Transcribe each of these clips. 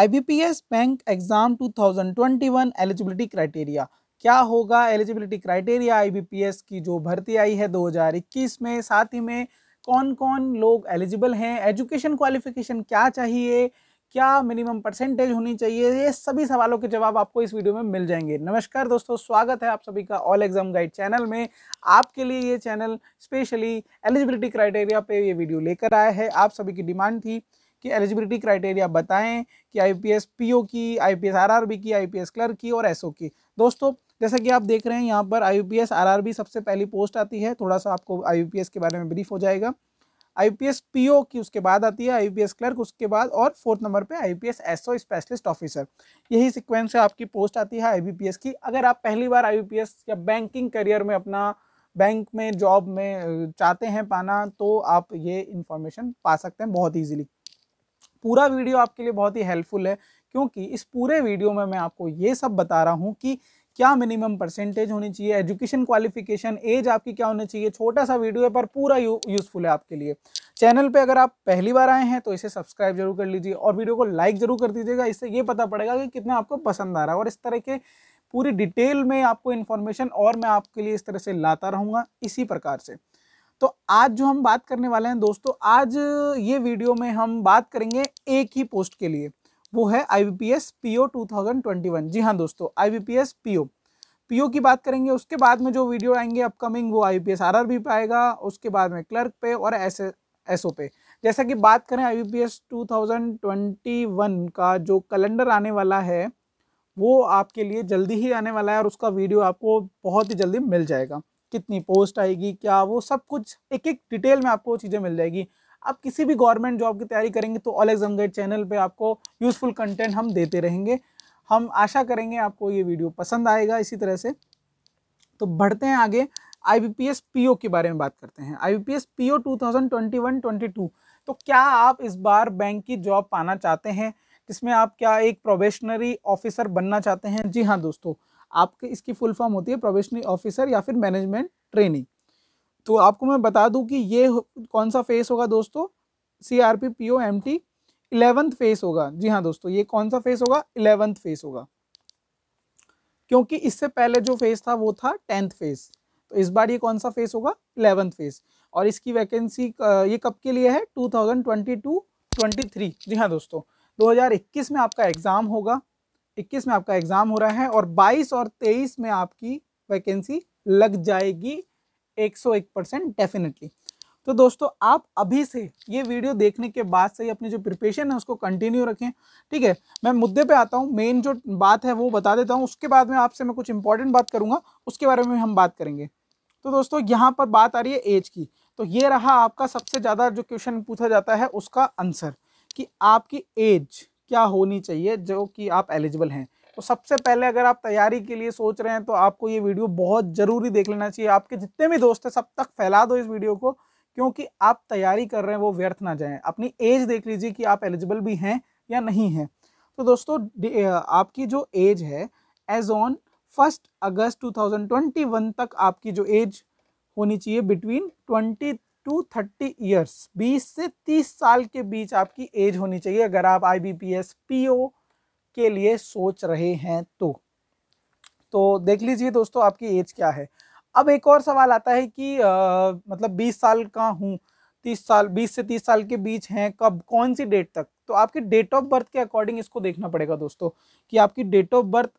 IBPS bank exam 2021 eligibility criteria क्या होगा eligibility criteria IBPS की जो भर्ती आई है 2021 में साथ ही में कौन कौन लोग एलिजिबल हैं एजुकेशन क्वालिफिकेशन क्या चाहिए क्या मिनिमम परसेंटेज होनी चाहिए ये सभी सवालों के जवाब आपको इस वीडियो में मिल जाएंगे नमस्कार दोस्तों स्वागत है आप सभी का ऑल एग्जाम गाइड चैनल में आपके लिए ये चैनल स्पेशली एलिजिबिलिटी क्राइटेरिया पे ये वीडियो लेकर आया है आप सभी की डिमांड थी कि एलिजिबिलिटी क्राइटेरिया बताएं कि आईपीएस पीओ की आईपीएस आरआरबी की आईपीएस क्लर्क की और एसओ की दोस्तों जैसा कि आप देख रहे हैं यहाँ पर आईपीएस आरआरबी सबसे पहली पोस्ट आती है थोड़ा सा आपको आईपीएस के बारे में ब्रीफ हो जाएगा आईपीएस पीओ की उसके बाद आती है आईपीएस क्लर्क उसके बाद और फोर्थ नंबर पे आईपीएस एसओ स्पेशलिस्ट ऑफिसर यही सिक्वेंस है आपकी पोस्ट आती है आईबीपीएस की अगर आप पहली बार आईबीपीएस या बैंकिंग करियर में अपना बैंक में जॉब में चाहते हैं पाना तो आप ये इन्फॉर्मेशन पा सकते हैं बहुत ईजिली पूरा वीडियो आपके लिए बहुत ही हेल्पफुल है क्योंकि इस पूरे वीडियो में मैं आपको ये सब बता रहा हूँ कि क्या मिनिमम परसेंटेज होनी चाहिए एजुकेशन क्वालिफिकेशन एज आपकी क्या होनी चाहिए छोटा सा वीडियो है पर पूरा यू, यूज़फुल है आपके लिए चैनल पे अगर आप पहली बार आए हैं तो इसे सब्सक्राइब जरूर कर लीजिए और वीडियो को लाइक जरूर कर दीजिएगा इससे ये पता पड़ेगा कि कितना आपको पसंद आ रहा है और इस तरह के पूरी डिटेल में आपको इन्फॉर्मेशन और मैं आपके लिए इस तरह से लाता रहूँगा इसी प्रकार से तो आज जो हम बात करने वाले हैं दोस्तों आज ये वीडियो में हम बात करेंगे एक ही पोस्ट के लिए वो है I B P S P O two thousand twenty one जी हाँ दोस्तों I B P S P O P O की बात करेंगे उसके बाद में जो वीडियो आएंगे अपकमिंग वो I B P S R R भी आएगा उसके बाद में क्लर्क पे और एस एस ओ पे जैसा कि बात करें I B P S two thousand twenty one का जो कैलेंडर आने वाला है वो आपके लिए जल्दी ही आने वाला है और उसका वीडियो आपको बहुत ही जल्दी मिल जाएगा कितनी पोस्ट आएगी क्या वो सब कुछ एक एक डिटेल में आपको चीज़ें मिल जाएगी आप किसी भी गवर्नमेंट जॉब की तैयारी करेंगे तो ऑल एग्जाम गेट चैनल पे आपको यूज़फुल कंटेंट हम देते रहेंगे हम आशा करेंगे आपको ये वीडियो पसंद आएगा इसी तरह से तो बढ़ते हैं आगे आई पीओ के बारे में बात करते हैं आई बी पीओ 2021-22 तो क्या आप इस बार बैंक की जॉब पाना चाहते हैं जिसमें आप क्या एक प्रोबेशनरी ऑफिसर बनना चाहते हैं जी हाँ दोस्तों आपके इसकी फुल फॉर्म होती है प्रोबेशनरी ऑफिसर या फिर मैनेजमेंट ट्रेनिंग तो आपको मैं बता दूं कि ये कौन सा फेस होगा दोस्तों C R P P O M T eleventh phase होगा जी हाँ दोस्तों ये कौन सा फेस होगा इलेवंथ फेस होगा क्योंकि इससे पहले जो फेस था वो था टेंथ फेस तो इस बार ये कौन सा फेस होगा इलेवंथ फेस और इसकी वैकेंसी ये कब के लिए है two thousand twenty two twenty three जी हाँ दोस्तों 2021 में आपका एग्ज़ाम होगा इक्कीस में आपका एग्ज़ाम हो रहा है और 22 और तेईस में आपकी वैकेंसी लग जाएगी एक परसेंट डेफिनेटली तो दोस्तों आप अभी से ये वीडियो देखने के बाद से ही अपनी जो प्रिपरेशन है उसको कंटिन्यू रखें ठीक है मैं मुद्दे पे आता हूँ मेन जो बात है वो बता देता हूँ उसके बाद में आपसे मैं कुछ इंपॉर्टेंट बात करूँगा उसके बारे में हम बात करेंगे तो दोस्तों यहाँ पर बात आ रही है एज की तो ये रहा आपका सबसे ज़्यादा जो क्वेश्चन पूछा जाता है उसका आंसर कि आपकी एज क्या होनी चाहिए जो कि आप एलिजिबल हैं तो सबसे पहले अगर आप तैयारी के लिए सोच रहे हैं तो आपको ये वीडियो बहुत ज़रूरी देख लेना चाहिए आपके जितने भी दोस्त हैं सब तक फैला दो इस वीडियो को क्योंकि आप तैयारी कर रहे हैं वो व्यर्थ ना जाएं अपनी एज देख लीजिए कि आप एलिजिबल भी हैं या नहीं हैं तो दोस्तों आपकी जो एज है एज ऑन फर्स्ट अगस्त टू तक आपकी जो एज होनी चाहिए between twenty two thirty years बीस से तीस साल के बीच आपकी एज होनी चाहिए अगर आप I B P S P O के लिए सोच रहे हैं तो तो देख लीजिए दोस्तों आपकी एज क्या है अब एक और सवाल आता है कि आ, मतलब बीस साल का हूँ तीस साल बीस से तीस साल के बीच हैं कब कौन सी डेट तक तो आपके डेट ऑफ बर्थ के अकॉर्डिंग इसको देखना पड़ेगा दोस्तों कि आपकी डेट ऑफ बर्थ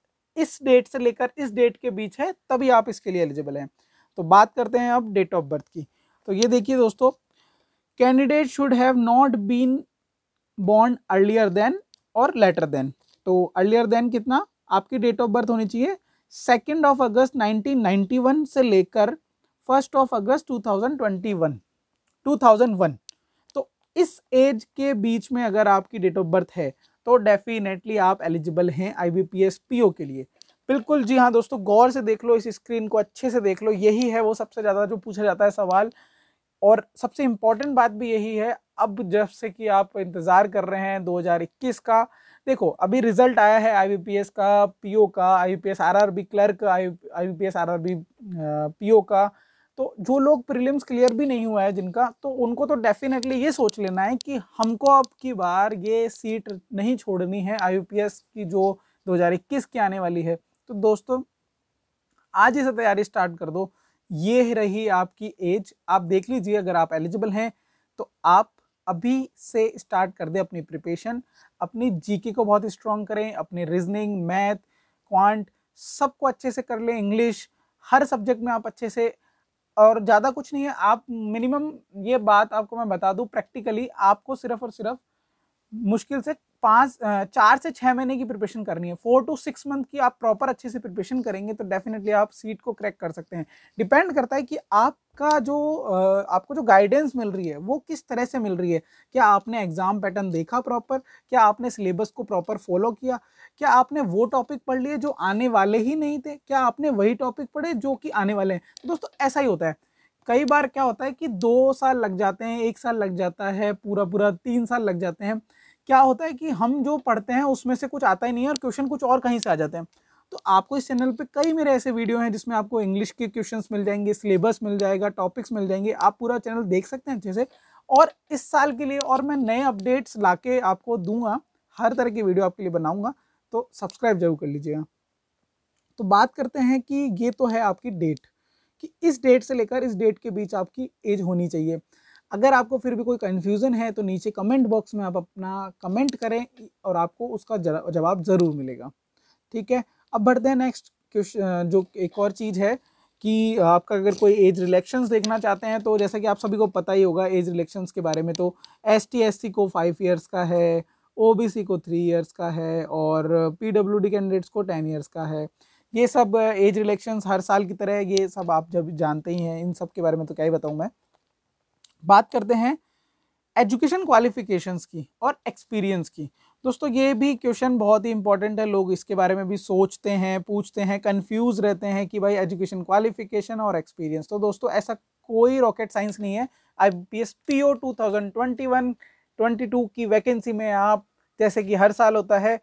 इस डेट से लेकर इस डेट के बीच है तभी आप इसके लिए एलिजिबल हैं तो बात करते हैं अब डेट ऑफ बर्थ की तो ये देखिए दोस्तों candidate should have not been बॉन्ड अर्लियर देन और लेटर देन तो अर्लियर देन कितना आपकी डेट ऑफ बर्थ होनी चाहिए सेकेंड ऑफ अगस्त 1991 से लेकर फर्स्ट ऑफ अगस्त 2021 2001 तो इस एज के बीच में अगर आपकी डेट ऑफ बर्थ है तो डेफिनेटली आप एलिजिबल हैं आई बी के लिए बिल्कुल जी हाँ दोस्तों गौर से देख लो इस स्क्रीन को अच्छे से देख लो यही है वो सबसे ज़्यादा जो पूछा जाता है सवाल और सबसे इम्पॉर्टेंट बात भी यही है अब जब से कि आप इंतज़ार कर रहे हैं 2021 का देखो अभी रिजल्ट आया है आईबीपीएस का पीओ का IBPS RRB clerk IBPS RRB PO का तो जो लोग प्रीलिम्स क्लियर भी नहीं हुआ है जिनका तो उनको तो डेफिनेटली ये सोच लेना है कि हमको अब की बार ये सीट नहीं छोड़नी है आई की जो 2021 की आने वाली है तो दोस्तों आज ही से तैयारी स्टार्ट कर दो ये रही आपकी एज आप देख लीजिए अगर आप एलिजिबल हैं तो आप अभी से स्टार्ट कर दें अपनी प्रिपरेशन अपनी जीके को बहुत स्ट्रॉन्ग करें अपने रीजनिंग मैथ क्वांट सबको अच्छे से कर लें इंग्लिश हर सब्जेक्ट में आप अच्छे से और ज़्यादा कुछ नहीं है आप मिनिमम ये बात आपको मैं बता दूँ प्रैक्टिकली आपको सिर्फ और सिर्फ मुश्किल से पाँच चार से छः महीने की प्रिपरेशन करनी है फोर टू सिक्स मंथ की आप प्रॉपर अच्छे से प्रिपरेशन करेंगे तो डेफिनेटली आप सीट को क्रैक कर सकते हैं डिपेंड करता है कि आपका जो आपको जो गाइडेंस मिल रही है वो किस तरह से मिल रही है क्या आपने एग्ज़ाम पैटर्न देखा प्रॉपर क्या आपने सिलेबस को प्रॉपर फॉलो किया क्या आपने वो टॉपिक पढ़ लिए जो आने वाले ही नहीं थे क्या आपने वही टॉपिक पढ़े जो कि आने वाले हैं तो दोस्तों ऐसा ही होता है कई बार क्या होता है कि दो साल लग जाते हैं एक साल लग जाता है पूरा पूरा तीन साल लग जाते हैं क्या होता है कि हम जो पढ़ते हैं उसमें से कुछ आता ही नहीं है और क्वेश्चन कुछ और कहीं से आ जाते हैं तो आपको इस चैनल पे कई मेरे ऐसे वीडियो हैं जिसमें आपको इंग्लिश के क्वेश्चंस मिल जाएंगे सिलेबस मिल जाएगा टॉपिक्स मिल जाएंगे आप पूरा चैनल देख सकते हैं अच्छे से और इस साल के लिए और मैं नए अपडेट्स ला आपको दूंगा हर तरह की वीडियो आपके लिए बनाऊँगा तो सब्सक्राइब जरूर कर लीजिएगा तो बात करते हैं कि ये तो है आपकी डेट कि इस डेट से लेकर इस डेट के बीच आपकी एज होनी चाहिए अगर आपको फिर भी कोई कन्फ्यूज़न है तो नीचे कमेंट बॉक्स में आप अपना कमेंट करें और आपको उसका जवाब ज़रूर मिलेगा ठीक है अब बढ़ते हैं नेक्स्ट क्वेश्चन जो एक और चीज़ है कि आपका अगर कोई एज रिलेक्शंस देखना चाहते हैं तो जैसा कि आप सभी को पता ही होगा एज रिलेक्शंस के बारे में तो एस टी को फाइव ईयर्स का है ओ को थ्री ईयर्स का है और पी कैंडिडेट्स को टेन ईयर्स का है ये सब एज रिलेक्शंस हर साल की तरह ये सब आप जब जानते ही हैं इन सब के बारे में तो क्या ही बताऊँ मैं बात करते हैं एजुकेशन क्वालिफिकेशंस की और एक्सपीरियंस की दोस्तों ये भी क्वेश्चन बहुत ही इंपॉर्टेंट है लोग इसके बारे में भी सोचते हैं पूछते हैं कंफ्यूज रहते हैं कि भाई एजुकेशन क्वालिफिकेशन और एक्सपीरियंस तो दोस्तों ऐसा कोई रॉकेट साइंस नहीं है I P S P O two thousand twenty one twenty two की वैकेंसी में आप जैसे कि हर साल होता है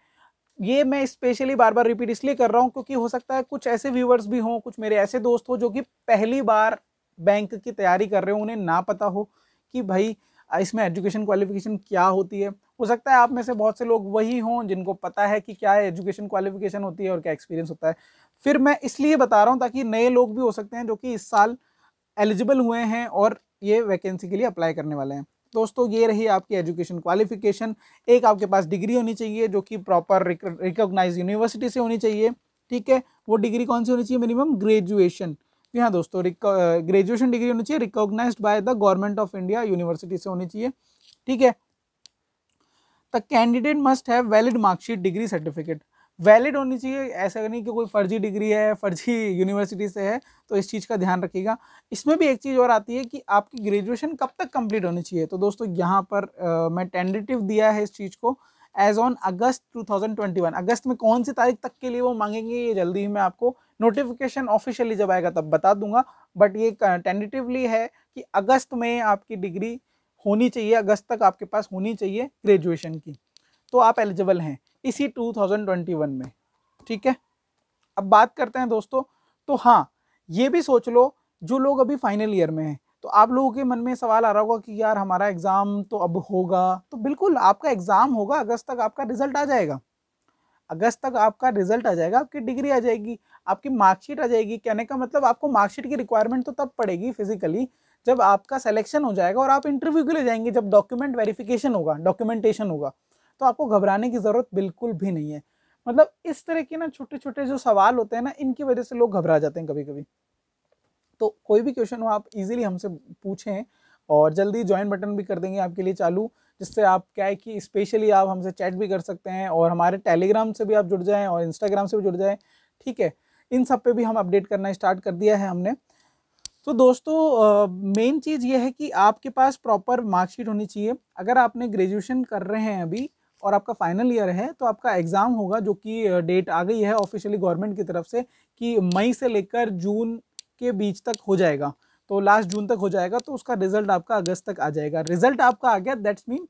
ये मैं स्पेशली बार बार रिपीट इसलिए कर रहा हूँ क्योंकि हो सकता है कुछ ऐसे व्यूवर्स भी हों कुछ मेरे ऐसे दोस्त हों जो कि पहली बार बैंक की तैयारी कर रहे हो उन्हें ना पता हो कि भाई इसमें एजुकेशन क्वालिफिकेशन क्या होती है हो सकता है आप में से बहुत से लोग वही हों जिनको पता है कि क्या एजुकेशन क्वालिफिकेशन होती है और क्या एक्सपीरियंस होता है फिर मैं इसलिए बता रहा हूँ ताकि नए लोग भी हो सकते हैं जो कि इस साल एलिजिबल हुए हैं और ये वैकेंसी के लिए अप्लाई करने वाले हैं दोस्तों ये रही आपकी एजुकेशन क्वालिफिकेशन एक आपके पास डिग्री होनी चाहिए जो कि प्रॉपर रिकोगनाइज यूनिवर्सिटी से होनी चाहिए ठीक है वो डिग्री कौन सी होनी चाहिए मिनिमम ग्रेजुएशन जी हाँ दोस्तों ग्रेजुएशन डिग्री होनी चाहिए recognise by the government of India university से होनी चाहिए ठीक है the candidate must have valid marksheet degree certificate valid होनी चाहिए ऐसा नहीं कि कोई फर्जी डिग्री है फर्जी यूनिवर्सिटी से है तो इस चीज़ का ध्यान रखिएगा इसमें भी एक चीज़ और आती है कि आपकी ग्रेजुएशन कब तक कंप्लीट होनी चाहिए तो दोस्तों यहाँ पर आ, मैं टेंडेटिव दिया है इस चीज़ को एज ऑन अगस्त 2021 अगस्त में कौन सी तारीख तक के लिए वो मांगेंगे ये जल्दी ही मैं आपको नोटिफिकेशन ऑफिशियली जब आएगा तब बता दूंगा बट ये टेंटेटिवली है कि अगस्त में आपकी डिग्री होनी चाहिए अगस्त तक आपके पास होनी चाहिए ग्रेजुएशन की तो आप एलिजिबल हैं इसी 2021 में ठीक है अब बात करते हैं दोस्तों तो हाँ ये भी सोच लो जो लोग अभी फाइनल ईयर में हैं तो आप लोगों के मन में सवाल आ रहा होगा कि यार हमारा एग्ज़ाम तो अब होगा तो बिल्कुल आपका एग्ज़ाम होगा अगस्त तक आपका रिजल्ट आ जाएगा अगस्त तक आपका रिजल्ट आ जाएगा आपकी डिग्री आ जाएगी आपकी मार्कशीट आ जाएगी कहने का मतलब आपको मार्कशीट की रिक्वायरमेंट तो तब पड़ेगी फिजिकली जब आपका सिलेक्शन हो जाएगा और आप इंटरव्यू के लिए जाएंगे जब डॉक्यूमेंट वेरिफिकेशन होगा डॉक्यूमेंटेशन होगा तो आपको घबराने की ज़रूरत बिल्कुल भी नहीं है मतलब इस तरह के ना छोटे छोटे जो सवाल होते हैं ना इनकी वजह से लोग घबरा जाते हैं कभी कभी तो कोई भी क्वेश्चन हो आप इजीली हमसे पूछें और जल्दी ज्वाइन बटन भी कर देंगे आपके लिए चालू जिससे आप क्या है कि स्पेशली आप हमसे चैट भी कर सकते हैं और हमारे टेलीग्राम से भी आप जुड़ जाएँ और इंस्टाग्राम से भी जुड़ जाएँ ठीक है इन सब पे भी हम अपडेट करना स्टार्ट कर दिया है हमने तो दोस्तों मेन चीज़ ये है कि आपके पास प्रॉपर मार्कशीट होनी चाहिए अगर आपने ग्रेजुएशन कर रहे हैं अभी और आपका फाइनल ईयर है तो आपका एग्ज़ाम होगा जो कि डेट आ गई है ऑफिशियली गवर्नमेंट की तरफ से कि मई से लेकर जून के बीच तक हो जाएगा तो लास्ट जून तक हो जाएगा तो उसका रिजल्ट आपका अगस्त तक आ जाएगा रिजल्ट आपका आ गया that's mean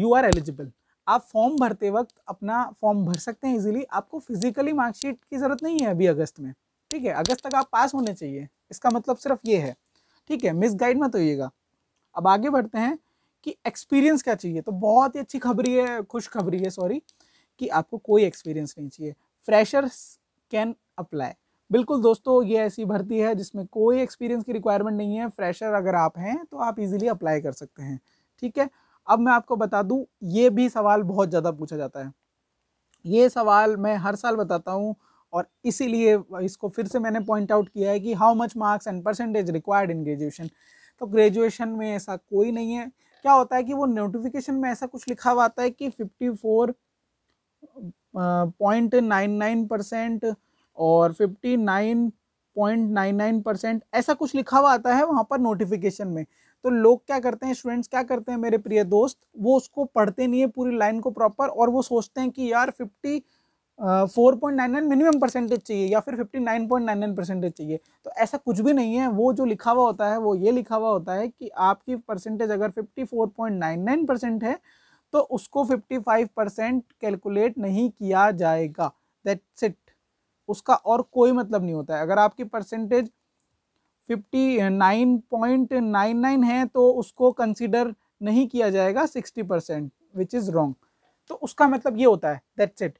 you are eligible आप फॉर्म भरते वक्त अपना फॉर्म भर सकते हैं इजीली आपको फिजिकली मार्कशीट की ज़रूरत नहीं है अभी अगस्त में ठीक है अगस्त तक आप पास होने चाहिए इसका मतलब सिर्फ ये है ठीक है मिस गाइड मत होइएगा अब आगे बढ़ते हैं कि एक्सपीरियंस क्या चाहिए तो बहुत ही अच्छी खबरी है खुश खबरी है सॉरी कि आपको कोई एक्सपीरियंस नहीं चाहिए फ्रेशर्स कैन अप्लाई बिल्कुल दोस्तों ये ऐसी भर्ती है जिसमें कोई एक्सपीरियंस की रिक्वायरमेंट नहीं है फ्रेशर अगर आप हैं तो आप इजीली अप्लाई कर सकते हैं ठीक है अब मैं आपको बता दूं ये भी सवाल बहुत ज़्यादा पूछा जाता है ये सवाल मैं हर साल बताता हूँ और इसीलिए इसको फिर से मैंने पॉइंट आउट किया है कि how much marks and percentage required in graduation तो ग्रेजुएशन में ऐसा कोई नहीं है क्या होता है कि वो नोटिफिकेशन में ऐसा कुछ लिखा हुआ आता है कि fifty four point nine nine percent और 59.99 परसेंट ऐसा कुछ लिखा हुआ आता है वहाँ पर नोटिफिकेशन में तो लोग क्या करते हैं स्टूडेंट्स क्या करते हैं मेरे प्रिय दोस्त वो उसको पढ़ते नहीं है पूरी लाइन को प्रॉपर और वो सोचते हैं कि यार fifty four point nine nine minimum percentage चाहिए या फिर fifty nine point nine nine percentage चाहिए तो ऐसा कुछ भी नहीं है वो जो लिखा हुआ होता है वो ये लिखा हुआ होता है कि आपकी परसेंटेज अगर fifty four point nine nine percent है तो उसको फिफ्टी फाइव परसेंट कैलकुलेट नहीं किया जाएगा दैट्स इट उसका और कोई मतलब नहीं होता है अगर आपकी percentage fifty nine point nine nine है तो उसको कंसिडर नहीं किया जाएगा sixty percent which is wrong तो उसका मतलब ये होता है दैट्स इट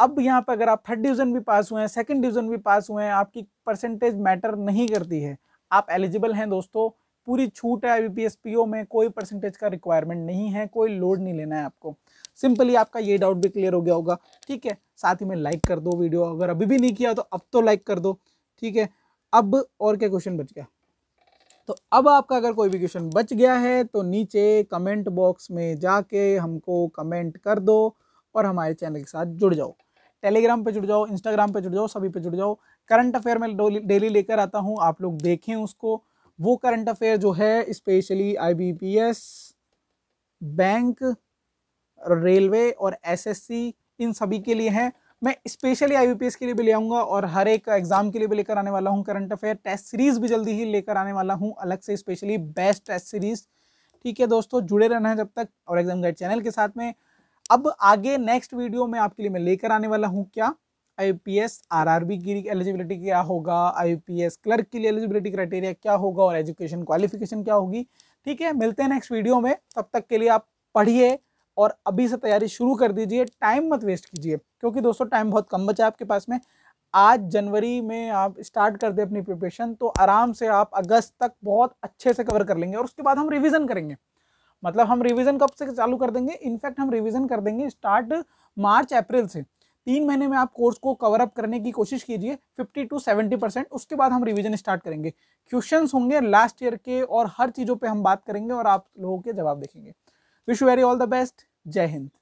अब यहाँ पर अगर आप थर्ड डिवीज़न भी पास हुए हैं सेकंड डिवीज़न भी पास हुए हैं आपकी परसेंटेज मैटर नहीं करती है आप एलिजिबल हैं दोस्तों पूरी छूट है आई बी में कोई परसेंटेज का रिक्वायरमेंट नहीं है कोई लोड नहीं लेना है आपको सिंपली आपका ये डाउट भी क्लियर हो गया होगा ठीक है साथ ही में लाइक कर दो वीडियो अगर अभी भी नहीं किया तो अब तो लाइक कर दो ठीक है अब और क्या क्वेश्चन बच गया तो अब आपका अगर कोई भी क्वेश्चन बच गया है तो नीचे कमेंट बॉक्स में जाके हमको कमेंट कर दो और हमारे चैनल के साथ जुड़ जाओ टेलीग्राम पे जुड़ जाओ इंस्टाग्राम पे जुड़ जाओ सभी पे जुड़ जाओ करंट अफेयर में डेली लेकर आता हूँ आप लोग देखें उसको वो करंट अफेयर जो है स्पेशली आईबीपीएस बैंक रेलवे और एसएससी इन सभी के लिए हैं मैं स्पेशली आईबीपीएस के लिए भी ले आऊँगा और हर एक एग्जाम के लिए भी लेकर आने वाला हूँ करंट अफेयर टेस्ट सीरीज भी जल्दी ही लेकर आने वाला हूँ अलग से स्पेशली बेस्ट टेस्ट सीरीज ठीक है दोस्तों जुड़े रहना है जब तक और एग्जाम गाइड चैनल के साथ में अब आगे नेक्स्ट वीडियो में आपके लिए मैं लेकर आने वाला हूँ क्या आईपीएस आरआरबी की एलिजिबिलिटी क्या होगा आईपीएस क्लर्क के लिए एलिजिबिलिटी क्राइटेरिया क्या होगा और एजुकेशन क्वालिफिकेशन क्या होगी ठीक है मिलते हैं नेक्स्ट वीडियो में तब तक के लिए आप पढ़िए और अभी से तैयारी शुरू कर दीजिए टाइम मत वेस्ट कीजिए क्योंकि दोस्तों टाइम बहुत कम बचा है आपके पास में आज जनवरी में आप स्टार्ट कर दें अपनी प्रिपरेशन तो आराम से आप अगस्त तक बहुत अच्छे से कवर कर लेंगे और उसके बाद हम रिविज़न करेंगे मतलब हम रिवीजन कब से चालू कर देंगे इनफैक्ट हम रिवीजन कर देंगे स्टार्ट मार्च अप्रैल से तीन महीने में आप कोर्स को कवर अप करने की कोशिश कीजिए 50 टू 70 परसेंट उसके बाद हम रिवीजन स्टार्ट करेंगे क्वेश्चन होंगे लास्ट ईयर के और हर चीज़ों पे हम बात करेंगे और आप लोगों के जवाब देखेंगे wish you very all the best जय हिंद